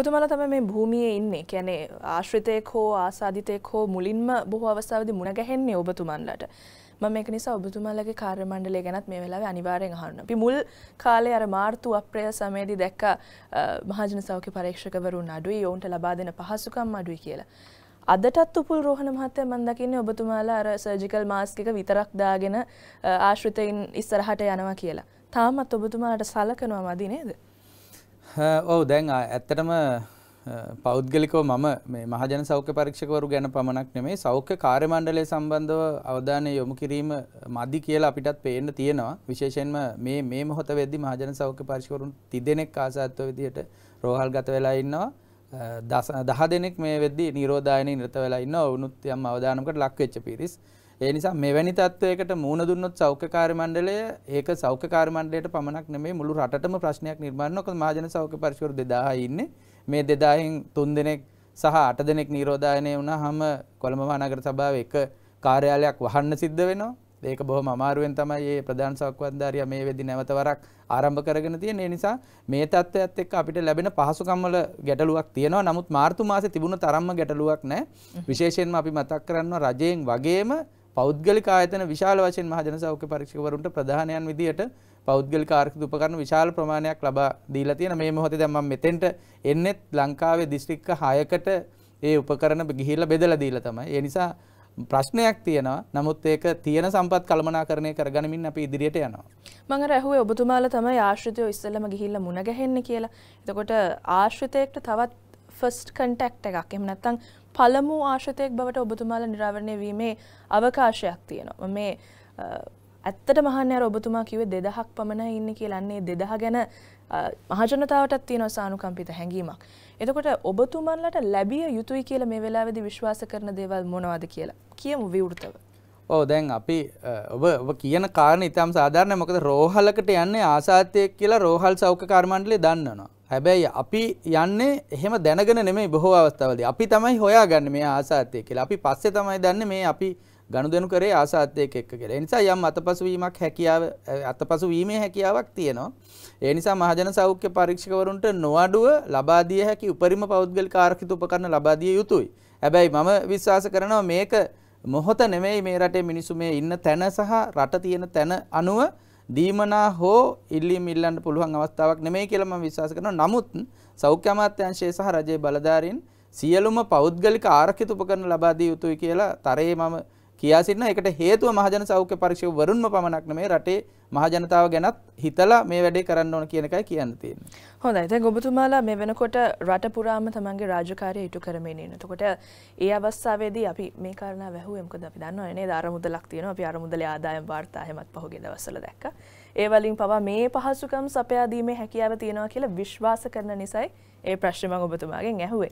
ඔබතුමාලා තමයි මේ භූමියේ ඉන්නේ. කියන්නේ ආශ්‍රිතයෙක් හෝ ආසාදිතයෙක් හෝ මුලින්ම බොහෝ අවස්ථාවේදී මුණ ගැහෙන්නේ ඔබතුමන්ලට. මම මේක නිසා ඔබතුමාලගේ කාර්ය මණ්ඩලය ගැනත් මේ වෙලාවේ අනිවාර්යෙන් අහන්න. අපි මුල් කාලේ අර මාර්තු අප්‍රේල් සමයේදී දැක්ක මහජන සෞඛ්‍ය පරීක්ෂකවරුන් අඩුයි, ඔවුන්ට ලබා දෙන පහසුකම් අඩුයි කියලා. අදටත් උපුල් රෝහණ මහත්තයා මම දකින්නේ ඔබතුමාලා අර සර්ජිකල් මාස්ක් එක විතරක් දාගෙන ආශ්‍රිතයින් ඉස්සරහට යනවා කියලා. තාමත් ඔබතුමාලට සලකනවා මදි නේද? ඔව දැන් ඇත්තටම පෞද්ගලිකව මම මේ මහජන සෞඛ්‍ය පරීක්ෂකවරු ගැන පමණක් නෙමේ සෞඛ්‍ය කාර්යමණ්ඩලය සම්බන්ධව අවධානය යොමු කිරීම මදි කියලා අපිටත් පේන්න තියෙනවා විශේෂයෙන්ම මේ මේ මොහොත වෙද්දි මහජන සෞඛ්‍ය පරීක්ෂකවරුන් තිදෙනෙක් ආසාත්ව විදිහට රෝහල් ගත වෙලා ඉන්නවා දහ දෙනෙක් මේ වෙද්දි නිරෝධායනයේ නිරත වෙලා ඉන්නවා වුණත් යම් අවධානමකට ලක් වෙච්ච පිරිස්. ඒ නිසා මෙවැනි තත්ත්වයකට මුහුණ දුන්නොත් සෞඛ්‍යකාරී මණ්ඩලය ඒක සෞඛ්‍යකාරී මණ්ඩලයට පමණක් නෙමෙයි මුළු රටටම ප්‍රශ්නයක් නිර්මාණය කරනවා. මහජන සෞඛ්‍ය පරිශුර 2000 ඉන්නේ. මේ 2000න් 3 දෙනෙක් සහ 8 දෙනෙක් නිරෝධායනය වුණාම කොළඹ මහනගර සභාව එක කාර්යාලයක් වහන්න සිද්ධ වෙනවා. ඒක බොහොම අමාරුවෙන් තමයි මේ ප්‍රධාන සෞඛ්‍යවන්දාරියා මේ වෙදි නැවත වරක් ආරම්භ කරගෙන තියෙන. ඒ නිසා මේ තත්ත්වයත් එක්ක අපිට ලැබෙන පහසුකම් වල ගැටලුවක් තියෙනවා. නමුත් මාර්තු මාසේ තිබුණ තරම්ම ගැටලුවක් නැහැ. විශේෂයෙන්ම අපි මතක් කරනවා රජයෙන් වගේම පෞද්ගලික ආයතන විශාල වශයෙන් මහජන සෞඛ්‍ය පරීක්ෂකවරුන්ට ප්‍රධානයන් විදියට පෞද්ගලික ආර්ථික උපකරණ විශාල ප්‍රමාණයක් ලබා දීලා තියෙන මේ මොහොතේ දැන් මම මෙතෙන්ට එන්නේත් ලංකාවේ දිස්ත්‍රික්ක 6කට ඒ උපකරණ ගිහිල්ලා බෙදලා දීලා තමයි. ඒ නිසා ප්‍රශ්නයක් තියෙනවා නමුත් ඒක තියෙන සම්පත් කළමනාකරණය කරගනිමින් අපි ඉදිරියට යනවා. මම රැහුවේ ඔබතුමාලා තමයි ආශ්‍රිතයෝ ඉස්සෙල්ලම ගිහිල්ලා මුණ ගැහෙන්න කියලා. එතකොට ආශ්‍රිතයෙක්ට තවත් ෆස්ට් කන්ටෙක්් එකක් එම නැත්තං පළමු ආශ්‍රතයෙක් බවට ඔබතුමාල නිරාවරණය වීමේ අවකාශයක් තියෙනවා මේ ඇත්තට මහන්න ඔබතුමා කිව දෙදහක් පමණ ඉන්න කියලන්නේ දෙදහ ගැන මහජනතාවටත් තියෙන සානුකම්පිත හැඟීමක්. එතකොට ඔබතුමන්ලට ලැබිය යුතුයි කියල මේ වෙලාවෙදි විශ්වාස කරන දේවල් මොනවාද කියලා කියමු විවෘතව. ඕ දැන් අපි ඔබ ඔබ කියන කාරණ ඉතාම් සාධාරණ මොකද රෝහලකට යන්නේ ආසාත්‍යයක් කියලා රෝහල් සෞඛ කර්මණ්ඩලි දන්නවා. හැබැයි අපි යන්නේ එහෙම දැනගෙන නෙමෙයි බොහෝ අවස්ථාවලදී. අපි තමයි හොයාගන්නේ මේ ආසාත්‍ය කියලා. අපි පස්සේ තමයි දන්නේ මේ අපි ගනුදෙනු කරේ ආසාත්‍යයක් එක්ක කියලා. ඒ නිසා යම් අතපසු වීමක් හැකියාව අතපසු වීමේ හැකියාවක් තියෙනවා. ඒ නිසා මහජන සෞඛ්‍ය පරීක්ෂකවරුන්ට නොඅඩුව ලබා දිය හැකි උපරිම පෞද්ගලික ආරක්ෂිත උපකරණ ලබා දිය යුතුයි. හැබැයි මම විශ්වාස කරනවා මේක මොහොත නෙමෙයි මේ රටේ මිනිස්සු මේ ඉන්න තැන සහ රට තියෙන තැන අනුව දීමනා හෝ ඉල්ලීම් ඉල්ලන්න පුළුවන් අවස්ථාවක් නෙමෙයි කියලා මම විශ්වාස කරනවා. නමුත් සෞඛ්‍ය අමාත්‍යාංශය සහ රජයේ බලධාරීන් සියලුම පෞද්ගලික ආරක්ෂිත උපකරණ ලබා දිය යුතුයි කියලා තරයේ මම කියා සිටිනවා. ඒකට හේතුව මහජන සෞඛ්‍ය පරීක්ෂක වරුන්ම පමණක් නෙමේ රටේ මහජනතාව ගැනත් හිතලා මේ වැඩේ කරන්න ඕන කියන එකයි කියන්න තියෙන්නේ. හොඳයි. දැන් ඔබතුමාලා මේ වෙනකොට රට පුරාම තමන්ගේ රාජකාරිය ඉටු කරමින් ඉන්න. එතකොට ඒ අවස්ථාවේදී අපි මේ කාරණා වැහුවේ මොකද අපි දන්නවනේ නේද අරමුදලක් තියෙනවා. අපි අරමුදලේ ආදායම් වාර්තා හැමත් පහුගිය දවස්වල දැක්කා. ඒ වලින් පවා මේ පහසුකම් සපයා දීමේ හැකියාව තියෙනවා කියලා විශ්වාස කරන නිසායි ඒ ප්‍රශ්නේ මම ඔබතුමාගෙන් ඇහුවේ.